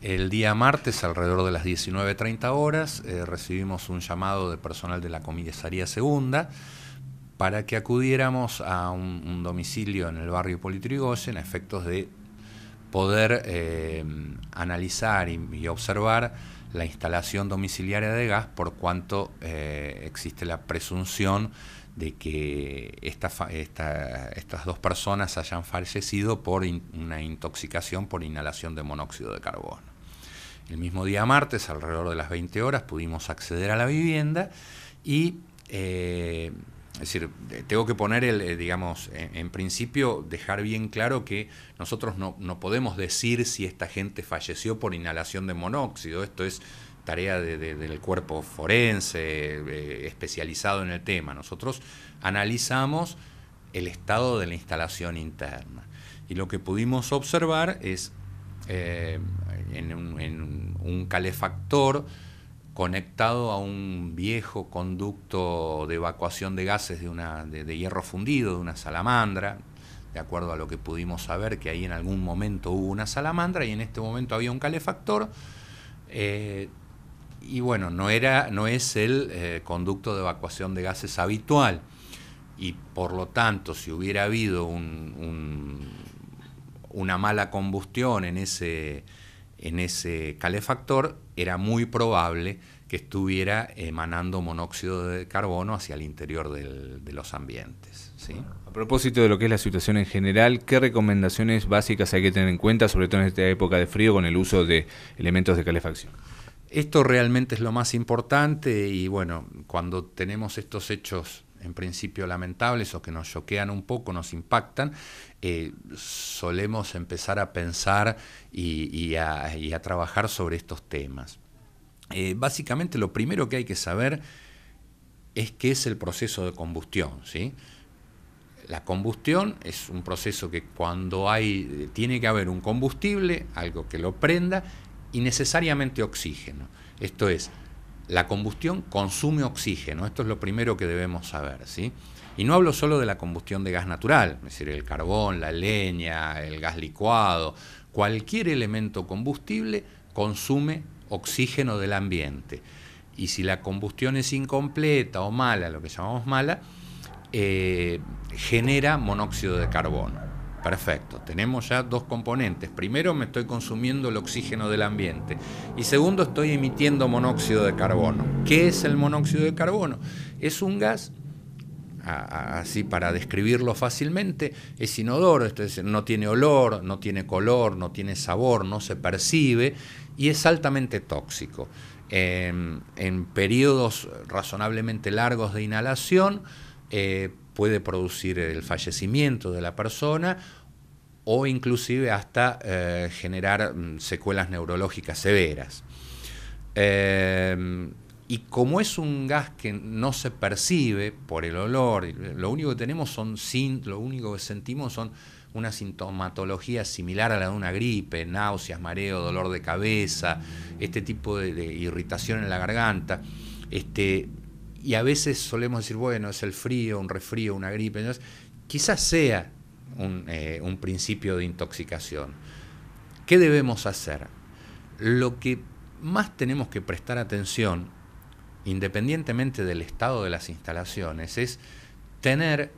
El día martes, alrededor de las 19.30 horas, eh, recibimos un llamado de personal de la Comisaría Segunda para que acudiéramos a un, domicilio en el barrio Politrigoyen a efectos de poder eh, analizar y, observar la instalación domiciliaria de gas por cuanto eh, existe la presunción de que estas dos personas hayan fallecido por una intoxicación por inhalación de monóxido de carbono. El mismo día martes, alrededor de las 20 horas, pudimos acceder a la vivienda y, eh, es decir, tengo que poner, el, eh, digamos, en, principio, dejar bien claro que nosotros no, no podemos decir si esta gente falleció por inhalación de monóxido. Esto es tarea del cuerpo forense, eh, especializado en el tema. Nosotros analizamos el estado de la instalación interna. Y lo que pudimos observar es eh, en, un, calefactor conectado a un viejo conducto de evacuación de gases de, una, de, hierro fundido, de una salamandra, de acuerdo a lo que pudimos saber que ahí en algún momento hubo una salamandra y en este momento había un calefactor. Eh, y bueno, no, era, no es el eh, conducto de evacuación de gases habitual y por lo tanto si hubiera habido una mala combustión en ese, en ese calefactor, era muy probable que estuviera emanando monóxido de carbono hacia el interior de los ambientes. A propósito de lo que es la situación en general, ¿qué recomendaciones básicas hay que tener en cuenta, sobre todo en esta época de frío, con el uso de elementos de calefacción? Esto realmente es lo más importante y bueno, cuando tenemos estos hechos en principio lamentables o que nos choquean un poco, nos impactan, eh, solemos empezar a pensar y, a, trabajar sobre estos temas. Eh, básicamente lo primero que hay que saber es qué es el proceso de combustión. ¿sí? La combustión es un proceso que cuando hay, eh, tiene que haber un combustible, algo que lo prenda, y necesariamente oxígeno. Esto es, la combustión consume oxígeno, esto es lo primero que debemos saber, ¿sí? Y no hablo solo de la combustión de gas natural, es decir, el carbón, la leña, el gas licuado, cualquier elemento combustible consume oxígeno del ambiente. Y si la combustión es incompleta o mala, lo que llamamos mala, eh, genera monóxido de carbono. Perfecto, tenemos ya dos componentes. Primero, me estoy consumiendo el oxígeno del ambiente. Y segundo, estoy emitiendo monóxido de carbono. ¿Qué es el monóxido de carbono? Es un gas, así para describirlo fácilmente, es inodoro, es, no tiene olor, no tiene color, no tiene sabor, no se percibe y es altamente tóxico. Em, en, periodos razonablemente largos de inhalación, eh, puede producir el fallecimiento de la persona o inclusive hasta eh, generar mm, secuelas neurológicas severas. Em, y como es un gas que no se percibe por el olor, lo único que tenemos son lo único que sentimos son una sintomatología similar a la de una gripe, náuseas, mareo, dolor de cabeza, este tipo de, irritación en la garganta. Este, y a veces solemos decir, bueno, es el frío, un resfrío, una gripe. quizás sea eh, un, principio de intoxicación. ¿Qué debemos hacer? Lo que más tenemos que prestar atención, independientemente del estado de las instalaciones, es tener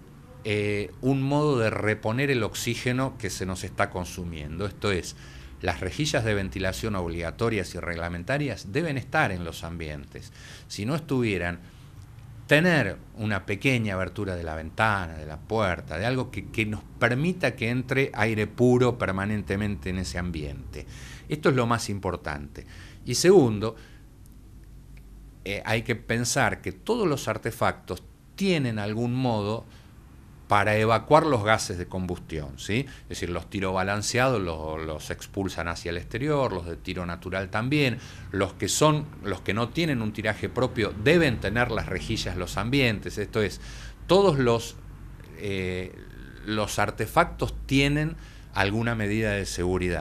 eh, un modo de reponer el oxígeno que se nos está consumiendo. Esto es, las rejillas de ventilación obligatorias y reglamentarias deben estar en los ambientes. Si no estuvieran, tener una pequeña abertura de la ventana, de la puerta, de algo que, nos permita que entre aire puro permanentemente en ese ambiente. Esto es lo más importante. Y segundo, eh, hay que pensar que todos los artefactos tienen algún modo para evacuar los gases de combustión, ¿sí? es decir, los tiro balanceados los, expulsan hacia el exterior, los de tiro natural también, los que son, los que no tienen un tiraje propio deben tener las rejillas, los ambientes, esto es, todos los, eh, los artefactos tienen alguna medida de seguridad.